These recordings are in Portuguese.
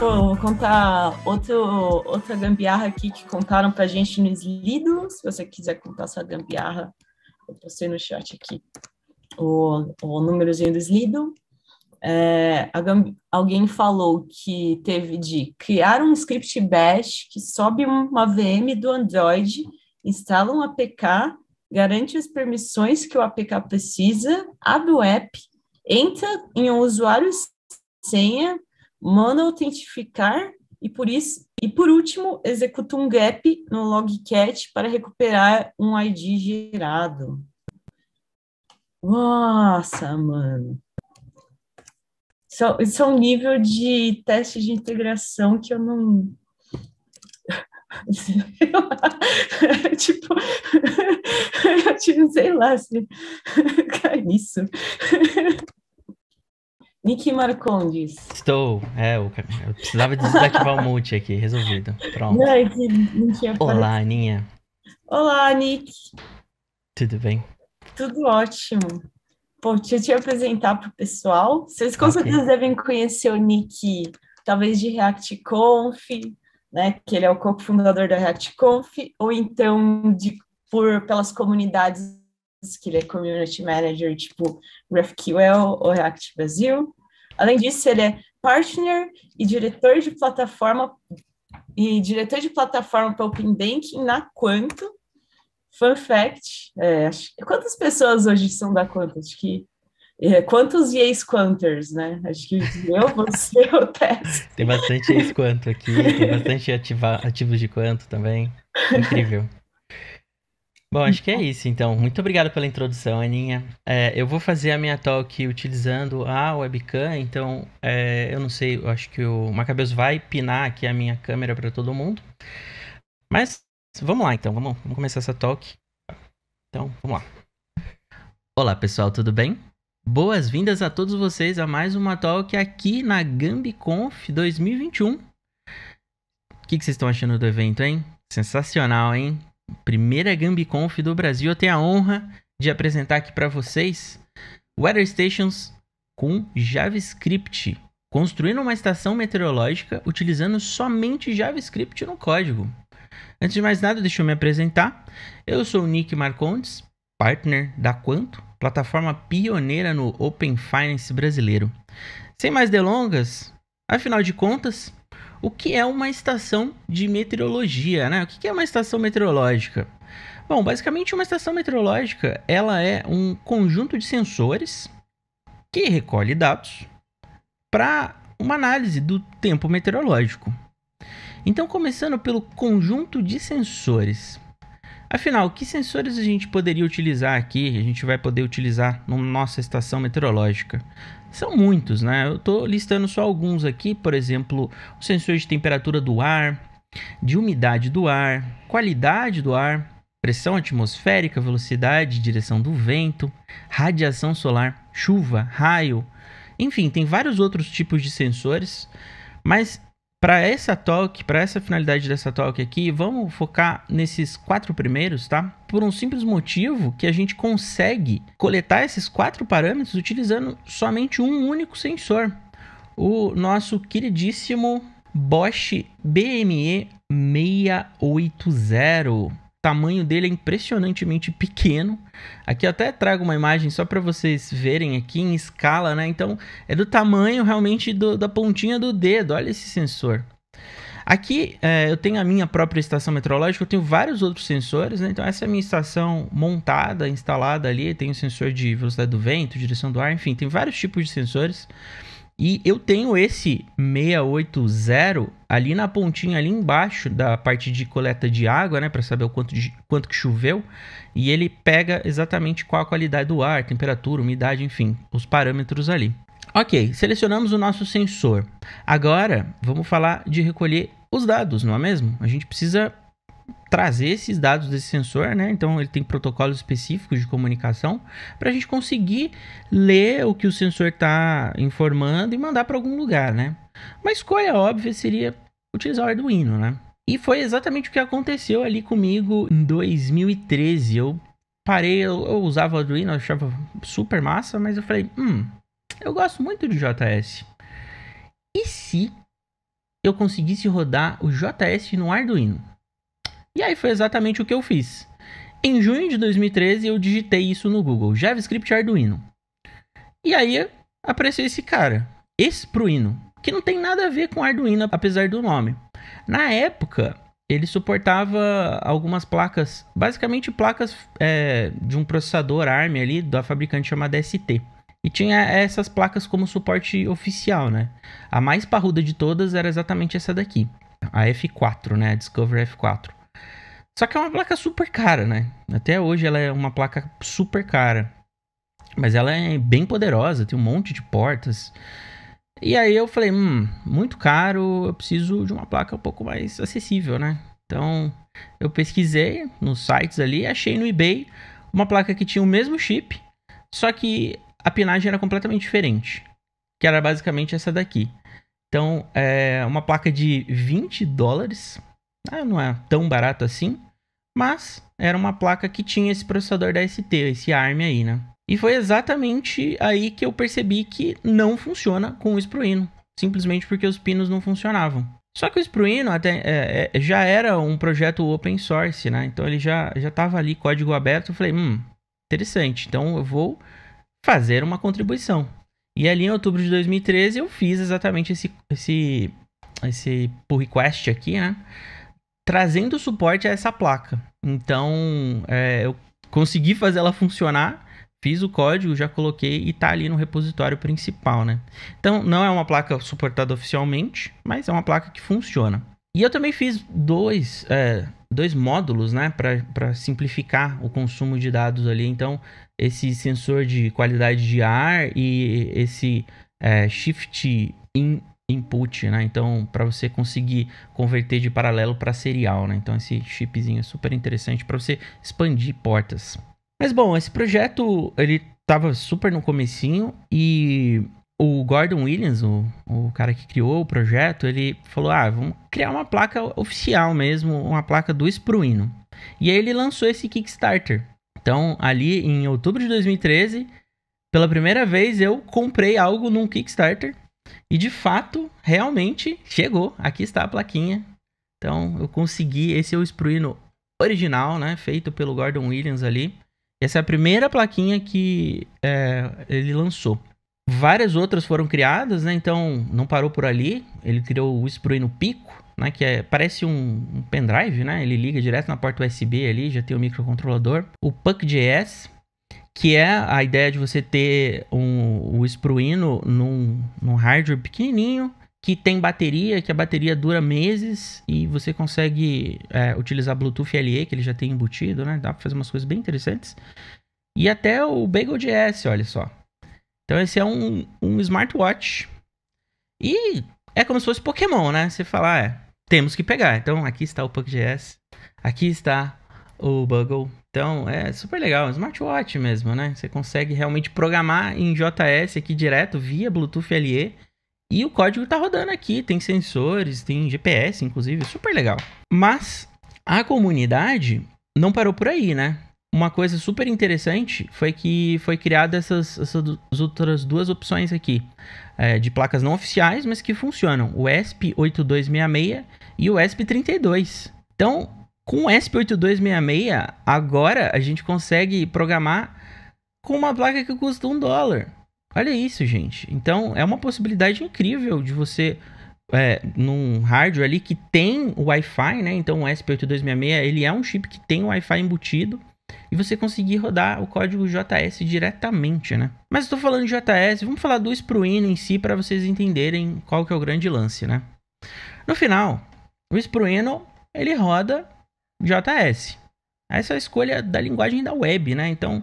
vou contar outro, outra gambiarra aqui que contaram pra gente no Slido. Se você quiser contar essa gambiarra, eu postei no chat aqui o, o númerozinho do Slido é, alguém falou que teve de criar um script bash que sobe uma VM do Android, instala um APK, garante as permissões que o APK precisa, abre o app, entra em um usuário senha, manda autentificar e por isso e por último executa um gap no logcat para recuperar um ID gerado. Nossa, mano. São, isso é um nível de teste de integração que eu não. tipo, eu não sei lá, assim, cai nisso. Nick Marcondes. Estou, é, eu, eu precisava desativar o mute aqui, resolvido. Pronto. Não, é não tinha Olá, Aninha. Olá, Nick. Tudo bem? Tudo ótimo. Bom, deixa eu te apresentar para o pessoal. Vocês com okay. certeza devem conhecer o Nick, talvez de ReactConf, né? Que ele é o cofundador da ReactConf, ou então de, por, pelas comunidades que ele é community manager, tipo GraphQL ou React Brasil. Além disso, ele é partner e diretor de plataforma e diretor de plataforma para Open Banking na Quanto, Fun fact, é, acho, quantas pessoas hoje são da quantas que é, quantos e ex-quanters, né? Acho que eu, você, o Tess. Tem bastante ex-quanto aqui, tem bastante ativa, ativos de quanto também. Incrível. Bom, acho que é isso, então. Muito obrigado pela introdução, Aninha. É, eu vou fazer a minha talk utilizando a webcam, então é, eu não sei, eu acho que o Macabeus vai pinar aqui a minha câmera para todo mundo. Mas Vamos lá então, vamos, vamos começar essa talk. Então, vamos lá. Olá pessoal, tudo bem? Boas-vindas a todos vocês a mais uma talk aqui na GambiConf 2021. O que, que vocês estão achando do evento, hein? Sensacional, hein? Primeira GambiConf do Brasil. Eu tenho a honra de apresentar aqui para vocês Weather Stations com JavaScript. Construindo uma estação meteorológica utilizando somente JavaScript no código. Antes de mais nada, deixa eu me apresentar. Eu sou o Nick Marcondes, partner da Quanto, plataforma pioneira no Open Finance brasileiro. Sem mais delongas, afinal de contas, o que é uma estação de meteorologia, né? O que é uma estação meteorológica? Bom, basicamente uma estação meteorológica, ela é um conjunto de sensores que recolhe dados para uma análise do tempo meteorológico. Então, começando pelo conjunto de sensores. Afinal, que sensores a gente poderia utilizar aqui? A gente vai poder utilizar na nossa estação meteorológica? São muitos, né? Eu estou listando só alguns aqui, por exemplo, o sensor de temperatura do ar, de umidade do ar, qualidade do ar, pressão atmosférica, velocidade, direção do vento, radiação solar, chuva, raio. Enfim, tem vários outros tipos de sensores, mas para essa talk, para essa finalidade dessa talk aqui, vamos focar nesses quatro primeiros, tá? Por um simples motivo que a gente consegue coletar esses quatro parâmetros utilizando somente um único sensor, o nosso queridíssimo Bosch BME 680 tamanho dele é impressionantemente pequeno. Aqui até trago uma imagem só para vocês verem aqui em escala, né? Então é do tamanho realmente do, da pontinha do dedo. Olha esse sensor. Aqui é, eu tenho a minha própria estação meteorológica, eu tenho vários outros sensores, né? então essa é a minha estação montada, instalada ali, tem o sensor de velocidade do vento, direção do ar, enfim, tem vários tipos de sensores. E eu tenho esse 680 ali na pontinha ali embaixo da parte de coleta de água, né, para saber o quanto de, quanto que choveu, e ele pega exatamente qual a qualidade do ar, temperatura, umidade, enfim, os parâmetros ali. OK, selecionamos o nosso sensor. Agora, vamos falar de recolher os dados, não é mesmo? A gente precisa trazer esses dados desse sensor, né? Então ele tem protocolos específicos de comunicação para a gente conseguir ler o que o sensor está informando e mandar para algum lugar, né? Uma escolha óbvia seria utilizar o Arduino, né? E foi exatamente o que aconteceu ali comigo em 2013. Eu parei, eu, eu usava o Arduino, eu achava super massa, mas eu falei, hum, eu gosto muito de JS. E se eu conseguisse rodar o JS no Arduino? E aí foi exatamente o que eu fiz. Em junho de 2013 eu digitei isso no Google, JavaScript Arduino. E aí apareceu esse cara, esse Pruino, que não tem nada a ver com Arduino, apesar do nome. Na época, ele suportava algumas placas, basicamente placas é, de um processador ARM ali, da fabricante chamada ST. E tinha essas placas como suporte oficial, né? A mais parruda de todas era exatamente essa daqui, a F4, né? A Discover F4. Só que é uma placa super cara, né? Até hoje ela é uma placa super cara. Mas ela é bem poderosa, tem um monte de portas. E aí eu falei, hum, muito caro, eu preciso de uma placa um pouco mais acessível, né? Então eu pesquisei nos sites ali, achei no eBay uma placa que tinha o mesmo chip, só que a pinagem era completamente diferente. Que era basicamente essa daqui. Então, é uma placa de 20 dólares. Ah, não é tão barato assim. Mas era uma placa que tinha esse processador da ST, esse ARM aí, né? E foi exatamente aí que eu percebi que não funciona com o Spruino, simplesmente porque os pinos não funcionavam. Só que o Spruino até, é, é, já era um projeto open source, né? Então ele já estava ali código aberto. Eu falei, hum, interessante. Então eu vou fazer uma contribuição. E ali em outubro de 2013 eu fiz exatamente esse, esse, esse pull request aqui, né? trazendo suporte a essa placa. Então, é, eu consegui fazer ela funcionar, fiz o código, já coloquei e está ali no repositório principal, né? Então, não é uma placa suportada oficialmente, mas é uma placa que funciona. E eu também fiz dois, é, dois módulos, né, para simplificar o consumo de dados ali. Então, esse sensor de qualidade de ar e esse é, shift in input, né? Então, para você conseguir converter de paralelo para serial, né? Então, esse chipzinho é super interessante para você expandir portas. Mas bom, esse projeto ele tava super no comecinho e o Gordon Williams, o, o cara que criou o projeto, ele falou: "Ah, vamos criar uma placa oficial mesmo, uma placa do Spruino". E aí ele lançou esse Kickstarter. Então, ali em outubro de 2013, pela primeira vez eu comprei algo num Kickstarter e de fato, realmente chegou. Aqui está a plaquinha. Então eu consegui. Esse é o Spruino original, né? Feito pelo Gordon Williams ali. Essa é a primeira plaquinha que é, ele lançou. Várias outras foram criadas, né? Então não parou por ali. Ele criou o Spruino Pico, né? Que é, parece um, um pendrive, né? Ele liga direto na porta USB ali, já tem o microcontrolador. O PuckJS, que é a ideia de você ter um, o Spruino num, num hardware pequenininho, que tem bateria, que a bateria dura meses e você consegue é, utilizar Bluetooth LE, que ele já tem embutido, né? Dá pra fazer umas coisas bem interessantes. E até o BagelJS, olha só. Então esse é um, um smartwatch. E é como se fosse Pokémon, né? Você fala, ah, é, temos que pegar. Então aqui está o PuckJS, aqui está o Buggle. Então é super legal, smartwatch mesmo, né? Você consegue realmente programar em JS aqui direto via Bluetooth LE. E o código tá rodando aqui, tem sensores, tem GPS, inclusive, super legal. Mas a comunidade não parou por aí, né? Uma coisa super interessante foi que foi criada essas, essas outras duas opções aqui, é, de placas não oficiais, mas que funcionam, o ESP8266 e o ESP32. Então, com o sp 8266 agora a gente consegue programar com uma placa que custa um dólar. Olha isso, gente. Então, é uma possibilidade incrível de você é, num hardware ali que tem Wi-Fi, né? Então o SP8266 ele é um chip que tem Wi-Fi embutido e você conseguir rodar o código JS diretamente, né? Mas estou falando de JS, vamos falar do Spruino em si para vocês entenderem qual que é o grande lance, né? No final, o Spruino ele roda JS. Essa é a escolha da linguagem da web, né? Então,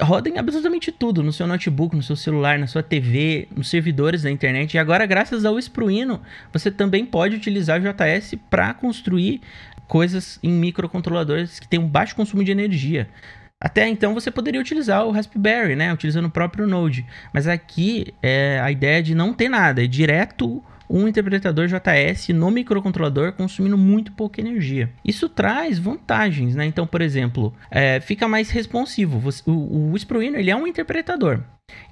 roda em absolutamente tudo, no seu notebook, no seu celular, na sua TV, nos servidores da internet. E agora, graças ao Spruino, você também pode utilizar o JS para construir coisas em microcontroladores que têm um baixo consumo de energia. Até então você poderia utilizar o Raspberry, né? Utilizando o próprio Node. Mas aqui é a ideia é de não ter nada, é direto um interpretador JS no microcontrolador consumindo muito pouca energia. Isso traz vantagens, né? Então, por exemplo, é, fica mais responsivo. Você, o, o Spruino, ele é um interpretador.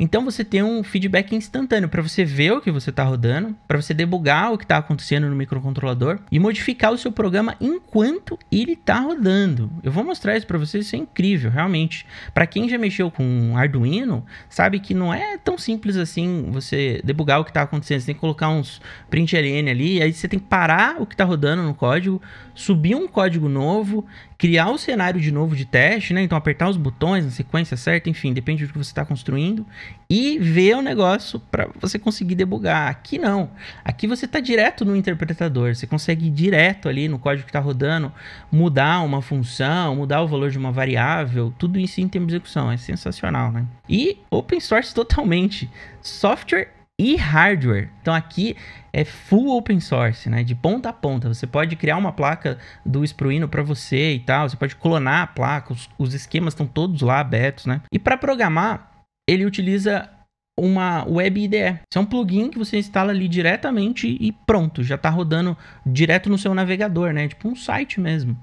Então você tem um feedback instantâneo para você ver o que você está rodando, para você debugar o que está acontecendo no microcontrolador e modificar o seu programa enquanto ele está rodando. Eu vou mostrar isso para vocês, isso é incrível, realmente. Para quem já mexeu com Arduino, sabe que não é tão simples assim você debugar o que está acontecendo. Você tem que colocar uns println ali, aí você tem que parar o que está rodando no código, subir um código novo criar o cenário de novo de teste, né? Então apertar os botões na sequência certa, enfim, depende do que você está construindo e ver o negócio para você conseguir debugar. Aqui não. Aqui você está direto no interpretador, você consegue direto ali no código que está rodando mudar uma função, mudar o valor de uma variável, tudo isso em termos de execução. É sensacional, né? E open source totalmente. Software e hardware. Então aqui é full open source, né? De ponta a ponta. Você pode criar uma placa do Spruino para você e tal. Você pode clonar a placa. Os, os esquemas estão todos lá abertos, né? E para programar, ele utiliza uma web IDE. Isso é um plugin que você instala ali diretamente e pronto, já está rodando direto no seu navegador, né? Tipo um site mesmo.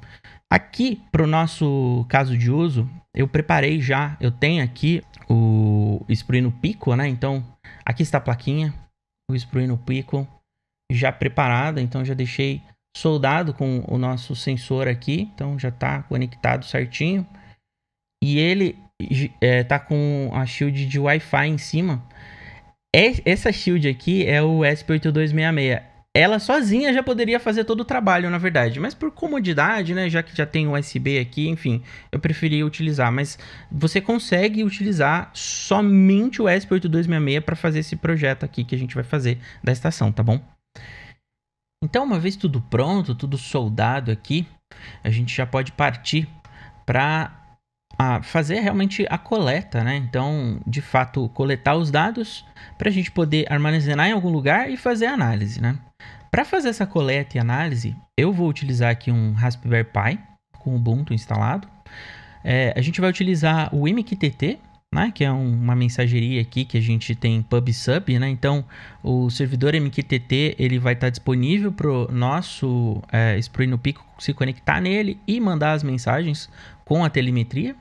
Aqui, para o nosso caso de uso, eu preparei já, eu tenho aqui o Spruino Pico, né? Então, Aqui está a plaquinha, o spray no pico já preparada, então já deixei soldado com o nosso sensor aqui, então já está conectado certinho. E ele está é, tá com a shield de Wi-Fi em cima. Essa shield aqui é o SP8266 ela sozinha já poderia fazer todo o trabalho, na verdade. Mas por comodidade, né? Já que já tem o USB aqui, enfim, eu preferi utilizar. Mas você consegue utilizar somente o ESP8266 para fazer esse projeto aqui que a gente vai fazer da estação, tá bom? Então, uma vez tudo pronto, tudo soldado aqui, a gente já pode partir para a fazer é realmente a coleta, né? Então, de fato, coletar os dados para a gente poder armazenar em algum lugar e fazer a análise, né? Para fazer essa coleta e análise, eu vou utilizar aqui um Raspberry Pi com Ubuntu instalado. É, a gente vai utilizar o MQTT, né, que é um, uma mensageria aqui que a gente tem pub sub, né? Então, o servidor MQTT ele vai estar tá disponível para o nosso é, Spring no Pico se conectar nele e mandar as mensagens com a telemetria.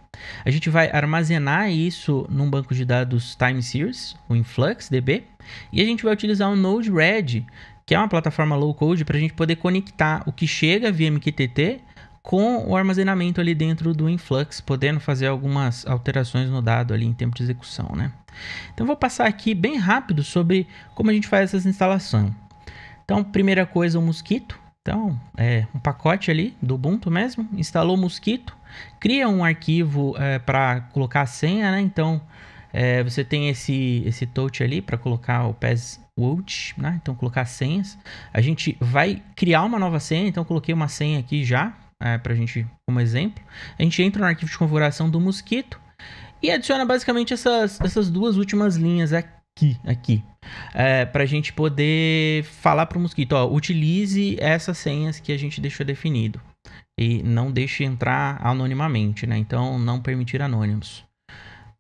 A gente vai armazenar isso num banco de dados Time Series, o InfluxDB, e a gente vai utilizar o Node-RED, que é uma plataforma low-code para a gente poder conectar o que chega via MQTT com o armazenamento ali dentro do Influx, podendo fazer algumas alterações no dado ali em tempo de execução, né? Então vou passar aqui bem rápido sobre como a gente faz essa instalação. Então, primeira coisa, o mosquito. Então, é um pacote ali do Ubuntu mesmo, instalou o mosquito, cria um arquivo é, para colocar a senha, né? Então é, você tem esse, esse touch ali para colocar o password, né? Então colocar senhas. A gente vai criar uma nova senha, então coloquei uma senha aqui já é, para a gente como exemplo. A gente entra no arquivo de configuração do mosquito e adiciona basicamente essas, essas duas últimas linhas aqui aqui, é, para a gente poder falar para o mosquito, ó, utilize essas senhas que a gente deixou definido e não deixe entrar anonimamente, né? Então, não permitir anônimos.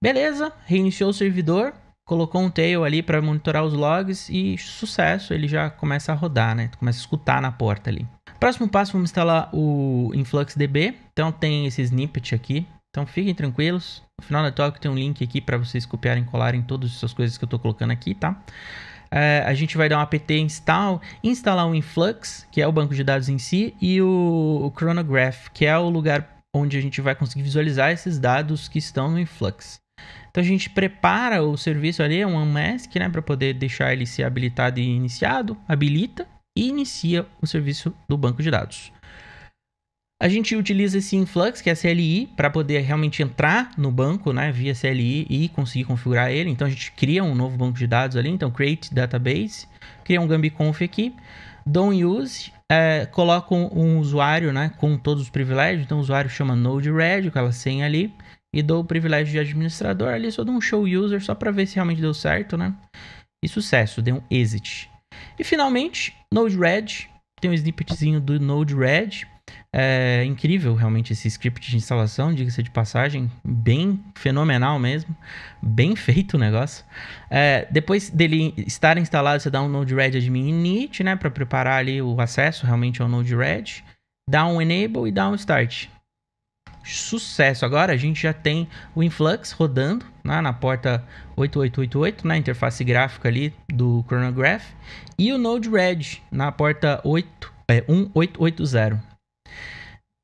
Beleza, reiniciou o servidor, colocou um tail ali para monitorar os logs e sucesso, ele já começa a rodar, né? Começa a escutar na porta ali. Próximo passo, vamos instalar o InfluxDB. Então, tem esse snippet aqui. Então, fiquem tranquilos. No final da talk tem um link aqui para vocês copiarem e colarem todas essas coisas que eu estou colocando aqui, tá? É, a gente vai dar um apt install, instalar o Influx, que é o banco de dados em si, e o, o Chronograph, que é o lugar onde a gente vai conseguir visualizar esses dados que estão no Influx. Então a gente prepara o serviço ali, é um unmask, né, para poder deixar ele ser habilitado e iniciado, habilita e inicia o serviço do banco de dados. A gente utiliza esse influx, que é CLI, para poder realmente entrar no banco né, via CLI e conseguir configurar ele. Então a gente cria um novo banco de dados ali, então create database, cria um gambiconf aqui, don't use, é, coloco um, usuário né, com todos os privilégios, então o usuário chama node-red, aquela senha ali, e dou o privilégio de administrador ali, só dou um show user só para ver se realmente deu certo, né? E sucesso, deu um exit. E finalmente, Node-RED, tem um snippetzinho do Node-RED é incrível realmente esse script de instalação, diga-se de passagem, bem fenomenal mesmo, bem feito o negócio. É, depois dele estar instalado, você dá um Node-RED admin init, né, para preparar ali o acesso realmente ao Node-RED, dá um enable e dá um start. Sucesso! Agora a gente já tem o Influx rodando né, na porta 8888, na né, interface gráfica ali do Chronograph, e o Node-RED na porta 8, é, 1880.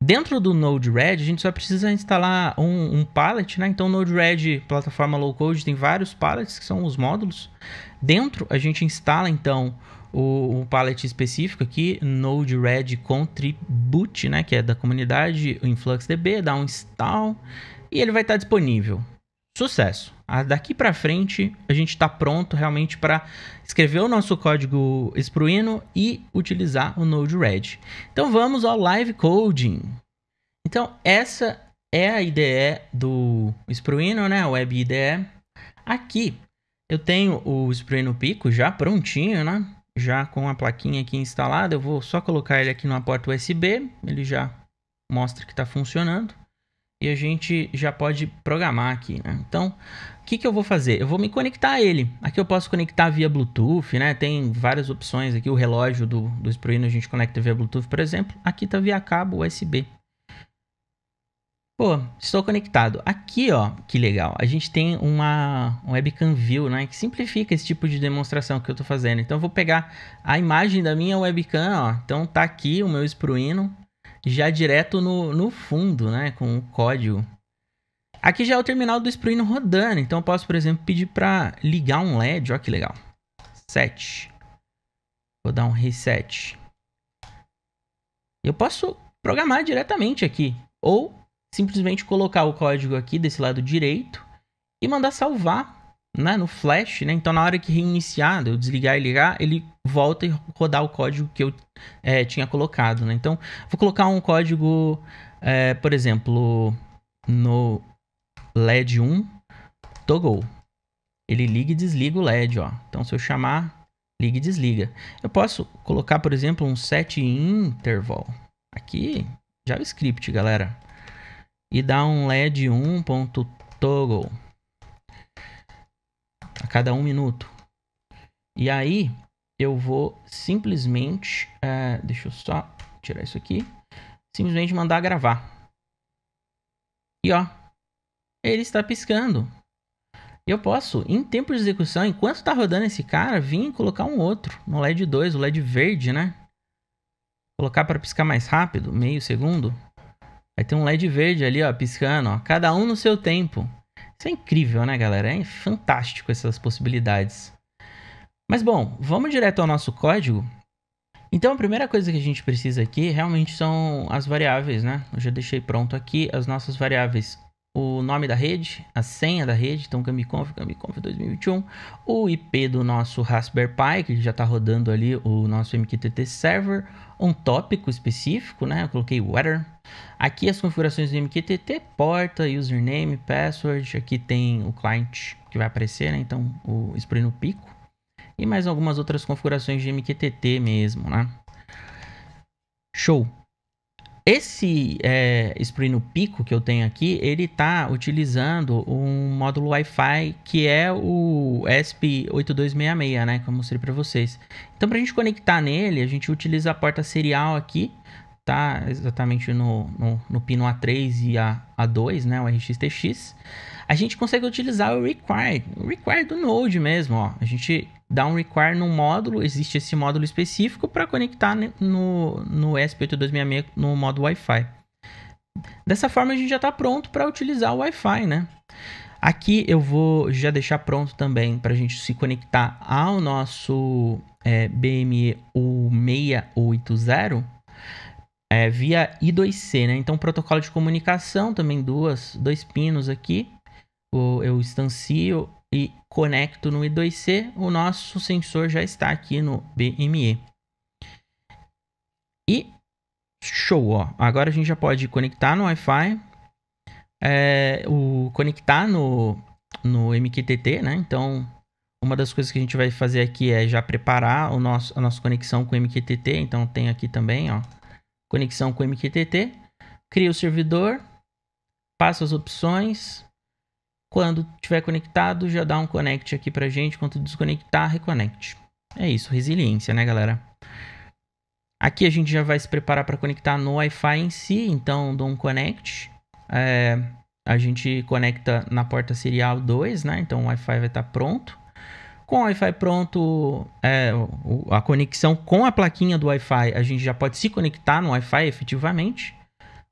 Dentro do Node-RED, a gente só precisa instalar um, um né? Então, Node-RED, plataforma low-code, tem vários paletes que são os módulos. Dentro, a gente instala, então, o, o específico aqui, Node-RED Contribute, né? Que é da comunidade, o InfluxDB, dá um install e ele vai estar disponível sucesso. Ah, daqui para frente, a gente está pronto realmente para escrever o nosso código Spruino e utilizar o Node-RED. Então vamos ao live coding. Então essa é a IDE do Spruino, né? O Web IDE. Aqui eu tenho o Spruino Pico já prontinho, né? Já com a plaquinha aqui instalada, eu vou só colocar ele aqui numa porta USB, ele já mostra que está funcionando e a gente já pode programar aqui, né? Então, o que, que eu vou fazer? Eu vou me conectar a ele. Aqui eu posso conectar via Bluetooth, né? Tem várias opções aqui. O relógio do, do Spruino a gente conecta via Bluetooth, por exemplo. Aqui tá via cabo USB. Pô, estou conectado. Aqui, ó, que legal. A gente tem uma webcam view, né? Que simplifica esse tipo de demonstração que eu tô fazendo. Então, eu vou pegar a imagem da minha webcam, ó. Então, tá aqui o meu Spruino já direto no, no fundo, né, com o código. Aqui já é o terminal do Spring rodando, então eu posso, por exemplo, pedir para ligar um LED, olha que legal. Set. Vou dar um reset. Eu posso programar diretamente aqui, ou simplesmente colocar o código aqui desse lado direito e mandar salvar né, no flash, né? Então na hora que reiniciar, eu desligar e ligar, ele volta e rodar o código que eu é, tinha colocado, né? Então vou colocar um código, é, por exemplo, no LED 1 toggle. Ele liga e desliga o LED, ó. Então se eu chamar, liga e desliga. Eu posso colocar, por exemplo, um set interval. Aqui, JavaScript, galera. E dar um LED 1.toggle cada um minuto. E aí eu vou simplesmente, é, deixa eu só tirar isso aqui, simplesmente mandar gravar. E ó, ele está piscando. Eu posso, em tempo de execução, enquanto está rodando esse cara, vir colocar um outro, no LED 2, o LED verde, né? Colocar para piscar mais rápido, meio segundo. Vai ter um LED verde ali, ó, piscando, ó, cada um no seu tempo. Isso é incrível, né, galera? É fantástico essas possibilidades. Mas bom, vamos direto ao nosso código. Então a primeira coisa que a gente precisa aqui realmente são as variáveis, né? Eu já deixei pronto aqui as nossas variáveis o nome da rede, a senha da rede, então Gamiconf, Gamiconf 2021, o IP do nosso Raspberry Pi, que já está rodando ali o nosso MQTT Server, um tópico específico, né? Eu coloquei weather. Aqui as configurações do MQTT, porta, username, password, aqui tem o client que vai aparecer, né? Então, o Spring no pico. E mais algumas outras configurações de MQTT mesmo, né? Show! Esse é, Spring Pico que eu tenho aqui, ele está utilizando um módulo Wi-Fi que é o ESP8266, né? Que eu mostrei para vocês. Então, para a gente conectar nele, a gente utiliza a porta serial aqui, tá? Exatamente no, no, no pino A3 e A, A2, né? O RXTX. A gente consegue utilizar o required, o required do Node mesmo, ó. A gente dá um require num módulo, existe esse módulo específico para conectar no, no ESP8266 no modo Wi-Fi. Dessa forma a gente já está pronto para utilizar o Wi-Fi, né? Aqui eu vou já deixar pronto também para a gente se conectar ao nosso é, BME 680 é, via I2C, né? Então protocolo de comunicação também duas, dois pinos aqui. eu instancio e conecto no I2C, o nosso sensor já está aqui no BME. E show, ó. Agora a gente já pode conectar no Wi-Fi, é, o conectar no, no MQTT, né? Então, uma das coisas que a gente vai fazer aqui é já preparar o nosso, a nossa conexão com o MQTT. Então, tem aqui também, ó, conexão com o MQTT. Cria o servidor, passa as opções, quando estiver conectado, já dá um connect aqui pra gente. Quando desconectar, reconecte. É isso, resiliência, né, galera? Aqui a gente já vai se preparar para conectar no Wi-Fi em si, então dou um connect. É, a gente conecta na porta serial 2, né? Então o Wi-Fi vai estar tá pronto. Com o Wi-Fi pronto, é, a conexão com a plaquinha do Wi-Fi, a gente já pode se conectar no Wi-Fi efetivamente.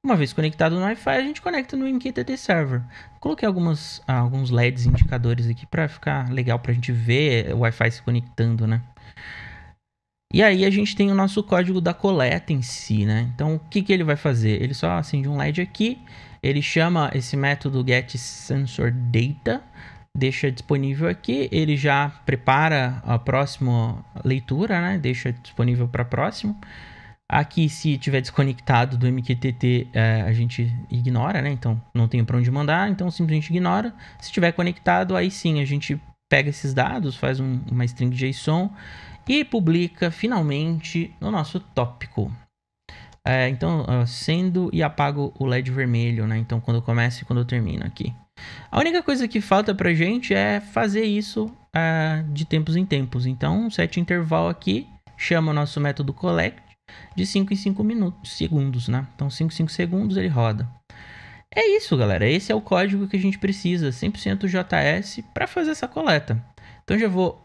Uma vez conectado no Wi-Fi, a gente conecta no MQTT Server. Coloquei algumas, ah, alguns LEDs indicadores aqui para ficar legal para a gente ver o Wi-Fi se conectando, né? E aí a gente tem o nosso código da coleta em si, né? Então o que, que ele vai fazer? Ele só acende um LED aqui, ele chama esse método getSensorData, deixa disponível aqui, ele já prepara a próxima leitura, né? Deixa disponível para próximo. próxima Aqui, se tiver desconectado do MQTT, é, a gente ignora, né? Então, não tem para onde mandar, então simplesmente ignora. Se tiver conectado, aí sim a gente pega esses dados, faz um, uma string JSON e publica finalmente no nosso tópico. É, então, sendo e apago o LED vermelho, né? Então, quando começa e quando eu termino aqui. A única coisa que falta pra gente é fazer isso é, de tempos em tempos. Então, set interval aqui, chama o nosso método collect de 5 em 5 minutos, segundos, né? Então 5 em 5 segundos ele roda. É isso, galera. Esse é o código que a gente precisa, 100% JS, para fazer essa coleta. Então já vou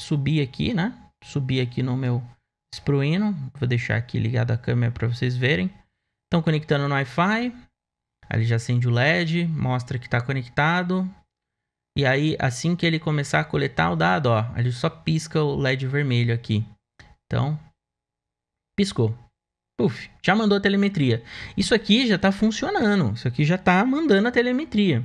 subir aqui, né? Subir aqui no meu Spruino. Vou deixar aqui ligada a câmera para vocês verem. Então conectando no Wi-Fi. Ele já acende o LED, mostra que está conectado. E aí, assim que ele começar a coletar o dado, ó, ele só pisca o LED vermelho aqui. Então, piscou. Puf, já mandou a telemetria. Isso aqui já está funcionando, isso aqui já está mandando a telemetria.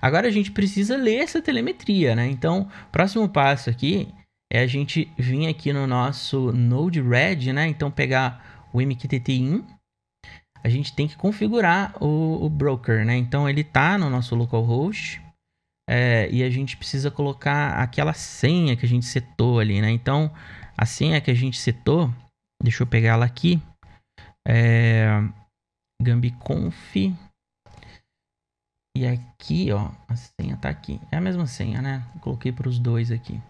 Agora a gente precisa ler essa telemetria, né? Então, próximo passo aqui é a gente vir aqui no nosso Node-RED, né? Então, pegar o MQTT-in, a gente tem que configurar o, o broker, né? Então, ele está no nosso localhost é, e a gente precisa colocar aquela senha que a gente setou ali, né? Então, a senha que a gente setou Deixa eu pegar ela aqui. É, GambiConf. E aqui, ó, a senha tá aqui. É a mesma senha, né? Coloquei para os dois aqui.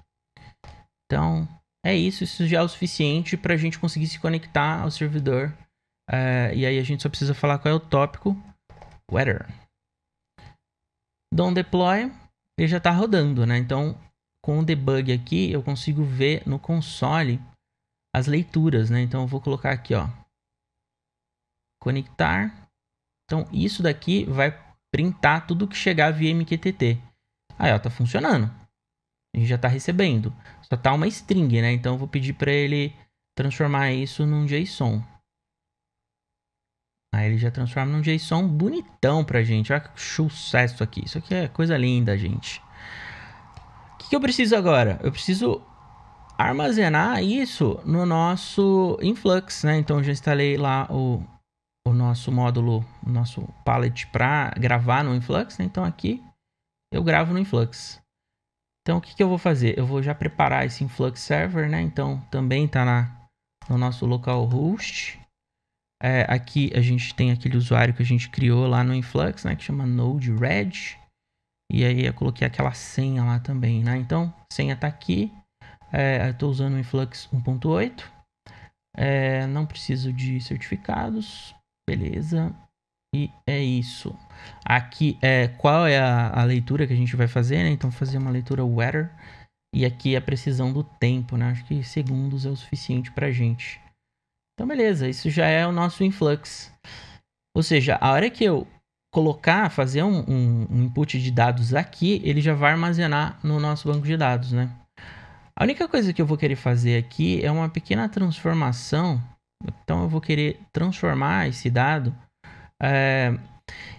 Então, é isso. Isso já é o suficiente para a gente conseguir se conectar ao servidor. É, e aí a gente só precisa falar qual é o tópico. Weather. Dom deploy, ele já está rodando, né? Então, com o debug aqui, eu consigo ver no console as leituras, né? Então eu vou colocar aqui, ó, conectar. Então isso daqui vai printar tudo que chegar via MQTT. Aí, ó, tá funcionando. A gente já tá recebendo. Só tá uma string, né? Então eu vou pedir para ele transformar isso num JSON. Aí ele já transforma num JSON bonitão pra gente. Olha que sucesso aqui. Isso aqui é coisa linda, gente. O que, que eu preciso agora? Eu preciso armazenar isso no nosso Influx, né? Então já instalei lá o, o nosso módulo, o nosso palette para gravar no Influx, né? Então aqui eu gravo no Influx. Então o que, que eu vou fazer? Eu vou já preparar esse Influx Server, né? Então também está na no nosso localhost. É, aqui a gente tem aquele usuário que a gente criou lá no Influx, né? Que chama Node-RED. E aí eu coloquei aquela senha lá também, né? Então, senha tá aqui. É, Estou usando o Influx 1.8. É, não preciso de certificados. Beleza. E é isso. Aqui é qual é a, a leitura que a gente vai fazer, né? Então, fazer uma leitura weather. E aqui é a precisão do tempo, né? Acho que segundos é o suficiente para gente. Então, beleza. Isso já é o nosso influx. Ou seja, a hora que eu colocar, fazer um, um, um input de dados aqui, ele já vai armazenar no nosso banco de dados, né? A única coisa que eu vou querer fazer aqui é uma pequena transformação. Então eu vou querer transformar esse dado. É,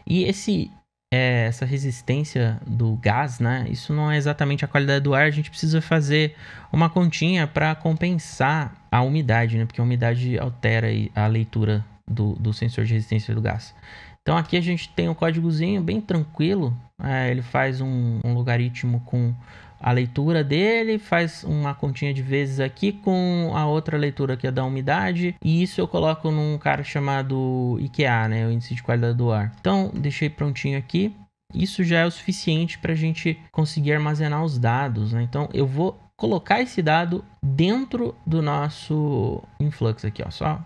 e esse, é, essa resistência do gás, né? Isso não é exatamente a qualidade do ar. A gente precisa fazer uma continha para compensar a umidade, né? Porque a umidade altera a leitura do, do sensor de resistência do gás. Então aqui a gente tem um códigozinho bem tranquilo. É, ele faz um, um logaritmo com a leitura dele, faz uma continha de vezes aqui com a outra leitura que é da umidade, e isso eu coloco num cara chamado IKEA, né, o índice de qualidade do ar. Então, deixei prontinho aqui. Isso já é o suficiente para a gente conseguir armazenar os dados. Né? Então, eu vou colocar esse dado dentro do nosso influx aqui. Ó. Só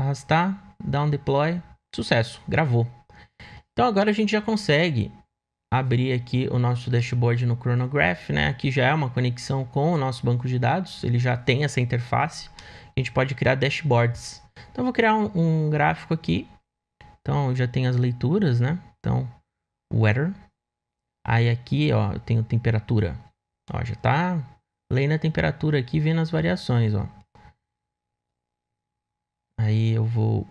arrastar, dar um deploy, sucesso, gravou. Então, agora a gente já consegue abrir aqui o nosso dashboard no Chronograph, né? Aqui já é uma conexão com o nosso banco de dados, ele já tem essa interface. A gente pode criar dashboards. Então vou criar um, um gráfico aqui. Então já tem as leituras, né? Então weather. Aí aqui, ó, eu tenho temperatura. Ó, já tá lendo a temperatura aqui, vendo as variações, ó. Aí eu vou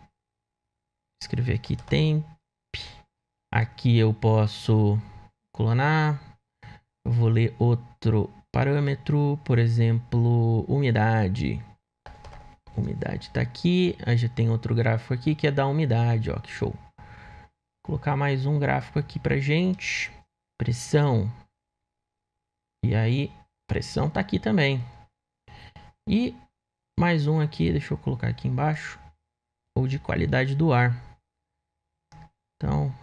escrever aqui temperatura. Aqui eu posso clonar. Eu vou ler outro parâmetro, por exemplo, umidade. Umidade está aqui. Aí já tem outro gráfico aqui que é da umidade, ó, que show. Vou colocar mais um gráfico aqui pra gente. Pressão. E aí, pressão está aqui também. E mais um aqui, deixa eu colocar aqui embaixo, ou de qualidade do ar. Então,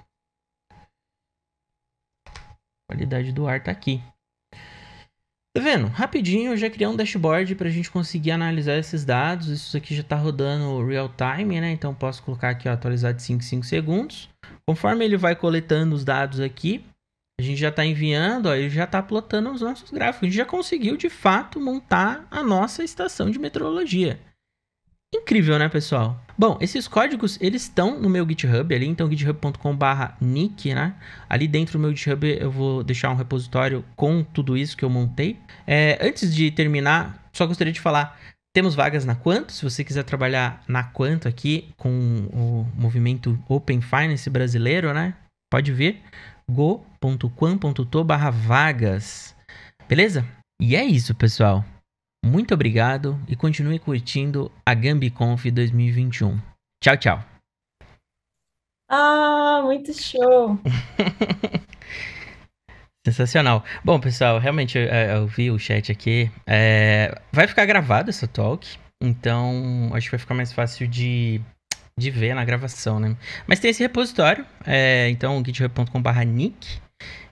qualidade do ar tá aqui. Tá vendo? Rapidinho eu já criei um dashboard para a gente conseguir analisar esses dados. Isso aqui já está rodando real time, né? Então posso colocar aqui ó, atualizar de 5 5 segundos. Conforme ele vai coletando os dados aqui, a gente já está enviando, ó, ele já está plotando os nossos gráficos. A gente já conseguiu de fato montar a nossa estação de meteorologia. Incrível, né, pessoal? Bom, esses códigos, eles estão no meu GitHub ali, então github.com.br nick, né? Ali dentro do meu GitHub eu vou deixar um repositório com tudo isso que eu montei. É, antes de terminar, só gostaria de falar, temos vagas na Quanto, se você quiser trabalhar na Quanto aqui com o movimento Open Finance brasileiro, né? Pode ver, go.quan.to vagas, beleza? E é isso, pessoal. Muito obrigado e continue curtindo a GambiConf 2021. Tchau, tchau. Ah, muito show! Sensacional. Bom, pessoal, realmente eu, é, eu vi o chat aqui. É, vai ficar gravado essa talk, então acho que vai ficar mais fácil de, de ver na gravação, né? Mas tem esse repositório, é, então github.com/nick.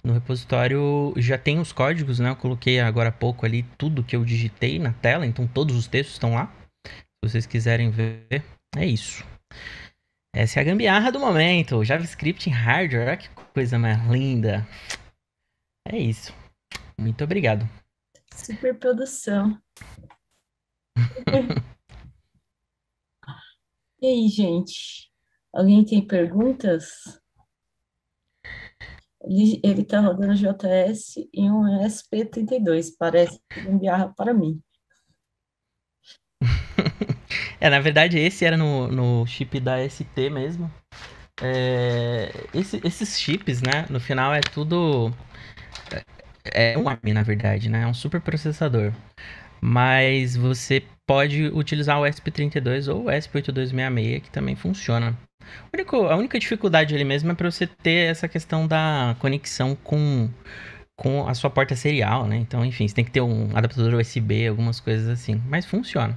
No repositório já tem os códigos, né? Eu coloquei agora há pouco ali tudo que eu digitei na tela, então todos os textos estão lá. Se vocês quiserem ver, é isso. Essa é a gambiarra do momento. JavaScript em hardware, olha que coisa mais linda. É isso. Muito obrigado. Super produção. e aí, gente? Alguém tem perguntas? ele está rodando JS e um SP32, parece um biarra para mim. é, na verdade, esse era no, no chip da ST mesmo. É, esse, esses chips, né, no final é tudo. É, é um ARM, na verdade, né? É um super processador. Mas você pode utilizar o SP32 ou o SP8266, que também funciona. Único, a única dificuldade ali mesmo é para você ter essa questão da conexão com, com a sua porta serial, né? Então, enfim, você tem que ter um adaptador USB, algumas coisas assim. Mas funciona.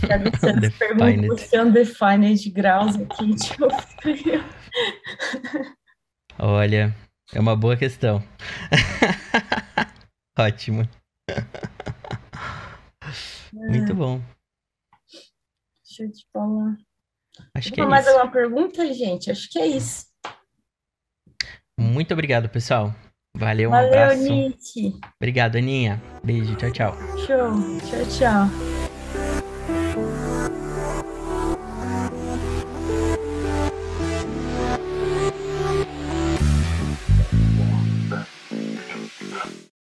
Thiago Santos Undefined aqui, tipo, Olha, é uma boa questão. Ótimo. É. Muito bom. Deixa de bola. Acho que é mais isso. alguma pergunta, gente? Acho que é isso. Muito obrigado, pessoal. Valeu, um abraço. Valeu, Obrigado, Aninha. Beijo, tchau, tchau. Show, tchau, tchau.